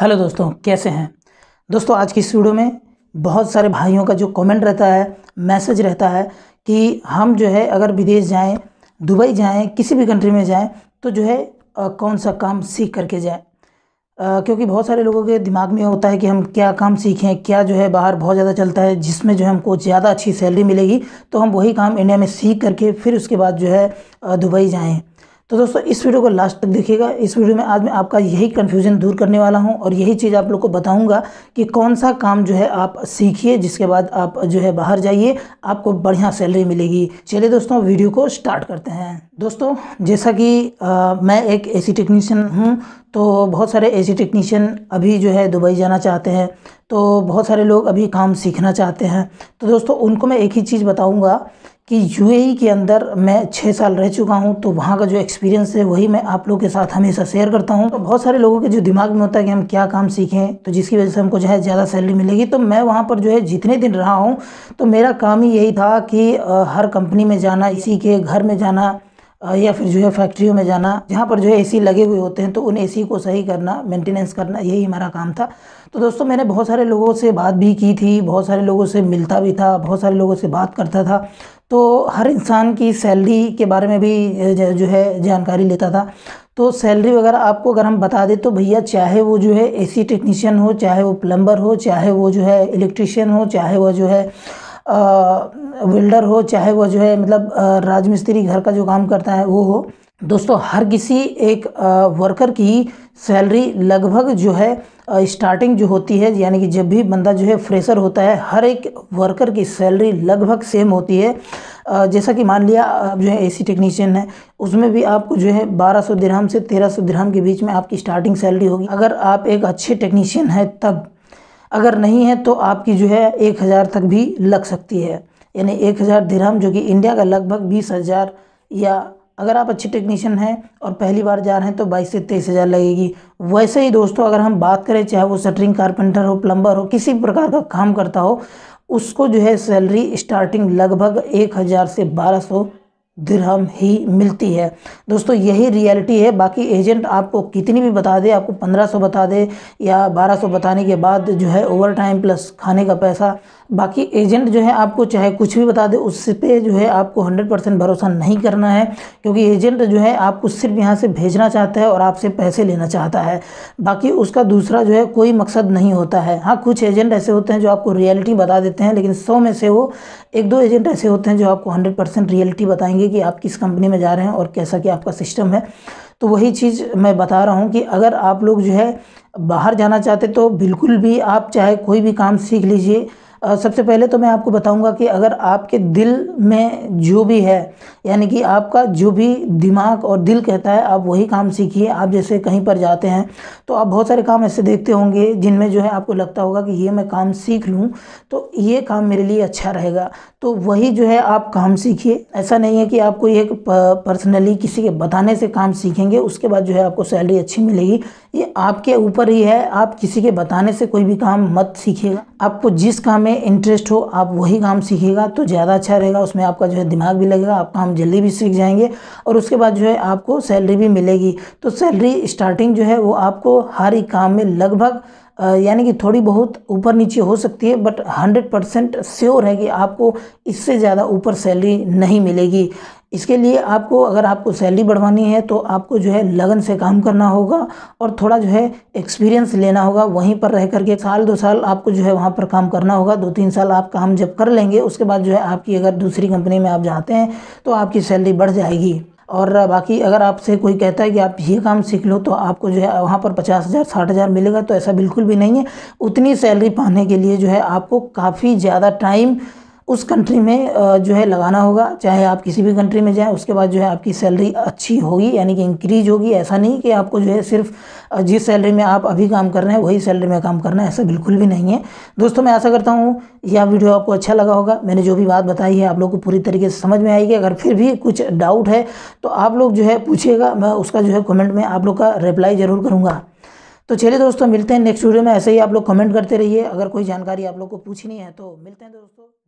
hello दोस्तों कैसे हैं दोस्तों आज की इस वीडियो में बहुत सारे भाइयों का जो कमेंट रहता है मैसेज रहता है कि हम जो है अगर विदेश जाएं दुबई जाएं किसी भी कंट्री में जाएं तो जो है आ, कौन सा काम सीख करके जाएं आ, क्योंकि बहुत सारे लोगों के दिमाग में होता है कि हम क्या काम सीखें क्या जो है बाहर बहुत ज़्यादा चलता है जिसमें जो है हमको ज़्यादा अच्छी सैलरी मिलेगी तो हम वही काम इंडिया में सीख करके फिर उसके बाद जो है दुबई जाएँ तो दोस्तों इस वीडियो को लास्ट तक देखिएगा इस वीडियो में आज मैं आपका यही कन्फ्यूजन दूर करने वाला हूँ और यही चीज़ आप लोग को बताऊँगा कि कौन सा काम जो है आप सीखिए जिसके बाद आप जो है बाहर जाइए आपको बढ़िया सैलरी मिलेगी चलिए दोस्तों वीडियो को स्टार्ट करते हैं दोस्तों जैसा कि आ, मैं एक सी टेक्नीशियन हूँ तो बहुत सारे सी टेक्नीशियन अभी जो है दुबई जाना चाहते हैं तो बहुत सारे लोग अभी काम सीखना चाहते हैं तो दोस्तों उनको मैं एक ही चीज़ बताऊँगा कि यूएई e के अंदर मैं छः साल रह चुका हूँ तो वहाँ का जो एक्सपीरियंस है वही मैं आप लोगों के साथ हमेशा शेयर करता हूँ तो बहुत सारे लोगों के जो दिमाग में होता है कि हम क्या काम सीखें तो जिसकी वजह से हमको जो है ज़्यादा सैलरी मिलेगी तो मैं वहाँ पर जो है जितने दिन रहा हूँ तो मेरा काम ही यही था कि हर कंपनी में जाना इसी के घर में जाना या फिर जो है फैक्ट्रियों में जाना जहाँ पर जो है एसी लगे हुए होते हैं तो उन एसी को सही करना मेंटेनेंस करना यही हमारा काम था तो दोस्तों मैंने बहुत सारे लोगों से बात भी की थी बहुत सारे लोगों से मिलता भी था बहुत सारे लोगों से बात करता था तो हर इंसान की सैलरी के बारे में भी जो है जानकारी लेता था तो सैलरी वगैरह आपको अगर हम बता दें तो भैया चाहे वो जो है एसी टेक्नीशियन हो चाहे वो प्लम्बर हो चाहे वो जो है इलेक्ट्रिशियन हो चाहे वो जो है वेल्डर हो चाहे वो जो है मतलब राजमिस्त्री घर का जो काम करता है वो हो दोस्तों हर किसी एक वर्कर की सैलरी लगभग जो है स्टार्टिंग जो होती है यानी कि जब भी बंदा जो है फ्रेशर होता है हर एक वर्कर की सैलरी लगभग सेम होती है जैसा कि मान लिया आप जो है एसी टेक्नीशियन है उसमें भी आपको जो है 1200 सौ दिरहम से 1300 सौ दिरहम के बीच में आपकी स्टार्टिंग सैलरी होगी अगर आप एक अच्छे टेक्नीशियन हैं तब अगर नहीं है तो आपकी जो है एक हज़ार तक भी लग सकती है यानी एक हज़ार जो कि इंडिया का लगभग बीस हज़ार या अगर आप अच्छे टेक्नीशियन हैं और पहली बार जा रहे हैं तो बाईस से तेईस हज़ार लगेगी वैसे ही दोस्तों अगर हम बात करें चाहे वो सटरिंग कारपेंटर हो प्लम्बर हो किसी भी प्रकार का काम करता हो उसको जो है सैलरी स्टार्टिंग लगभग एक हज़ार से बारह सौ दिरहम ही मिलती है दोस्तों यही रियलिटी है बाकी एजेंट आपको कितनी भी बता दे आपको 1500 बता दे या 1200 बताने के बाद जो है ओवर टाइम प्लस खाने का पैसा बाकी एजेंट जो है आपको चाहे कुछ भी बता दे उस पे जो है आपको 100 परसेंट भरोसा नहीं करना है क्योंकि एजेंट जो है आपको सिर्फ यहाँ से भेजना चाहता है और आपसे पैसे लेना चाहता है बाकी उसका दूसरा जो है कोई मकसद नहीं होता है हाँ कुछ एजेंट ऐसे होते हैं जो आपको रियलिटी बता देते हैं लेकिन सौ में से वो एक दो एजेंट ऐसे होते हैं जो आपको हंड्रेड रियलिटी बताएंगे बताएंगे कि आप किस कंपनी में जा रहे हैं और कैसा कि आपका सिस्टम है तो वही चीज़ मैं बता रहा हूँ कि अगर आप लोग जो है बाहर जाना चाहते तो बिल्कुल भी आप चाहे कोई भी काम सीख लीजिए सबसे पहले तो मैं आपको बताऊंगा कि अगर आपके दिल में जो भी है यानी कि आपका जो भी दिमाग और दिल कहता है आप वही काम सीखिए आप जैसे कहीं पर जाते हैं तो आप बहुत सारे काम ऐसे देखते होंगे जिनमें जो है आपको लगता होगा कि ये मैं काम सीख लूँ तो ये काम मेरे लिए अच्छा रहेगा तो वही जो है आप काम सीखिए ऐसा नहीं है कि आप कोई एक पर्सनली किसी के बताने से काम सीखेंगे उसके बाद जो है आपको सैलरी अच्छी मिलेगी ये आपके ऊपर ही है आप किसी के बताने से कोई भी काम मत सीखिएगा आपको जिस काम में इंटरेस्ट हो आप वही काम सीखिएगा तो ज़्यादा अच्छा रहेगा उसमें आपका जो है दिमाग भी लगेगा आप काम जल्दी भी सीख जाएंगे और उसके बाद जो है आपको सैलरी भी मिलेगी तो सैलरी स्टार्टिंग जो है वो आपको हर ही काम में लगभग यानी कि थोड़ी बहुत ऊपर नीचे हो सकती है बट 100 परसेंट श्योर है कि आपको इससे ज़्यादा ऊपर सैलरी नहीं मिलेगी इसके लिए आपको अगर आपको सैलरी बढ़वानी है तो आपको जो है लगन से काम करना होगा और थोड़ा जो है एक्सपीरियंस लेना होगा वहीं पर रह करके साल दो साल आपको जो है वहाँ पर काम करना होगा दो तीन साल आप काम जब कर लेंगे उसके बाद जो है आपकी अगर दूसरी कंपनी में आप जाते हैं तो आपकी सैलरी बढ़ जाएगी और बाकी अगर आपसे कोई कहता है कि आप ये काम सीख लो तो आपको जो है वहाँ पर पचास हज़ार साठ हज़ार मिलेगा तो ऐसा बिल्कुल भी नहीं है उतनी सैलरी पाने के लिए जो है आपको काफ़ी ज़्यादा टाइम उस कंट्री में जो है लगाना होगा चाहे आप किसी भी कंट्री में जाएं उसके बाद जो है आपकी सैलरी अच्छी होगी यानी कि इंक्रीज होगी ऐसा नहीं कि आपको जो है सिर्फ जिस सैलरी में आप अभी काम कर रहे हैं वही सैलरी में काम करना है ऐसा बिल्कुल भी नहीं है दोस्तों मैं ऐसा करता हूँ यह वीडियो आपको अच्छा लगा होगा मैंने जो भी बात बताई है आप लोग को पूरी तरीके से समझ में आएगी अगर फिर भी कुछ डाउट है तो आप लोग जो है पूछिएगा मैं उसका जो है कमेंट में आप लोग का रिप्लाई ज़रूर करूँगा तो चलिए दोस्तों मिलते हैं नेक्स्ट वीडियो में ऐसे ही आप लोग कमेंट करते रहिए अगर कोई जानकारी आप लोग को पूछनी है तो मिलते हैं दोस्तों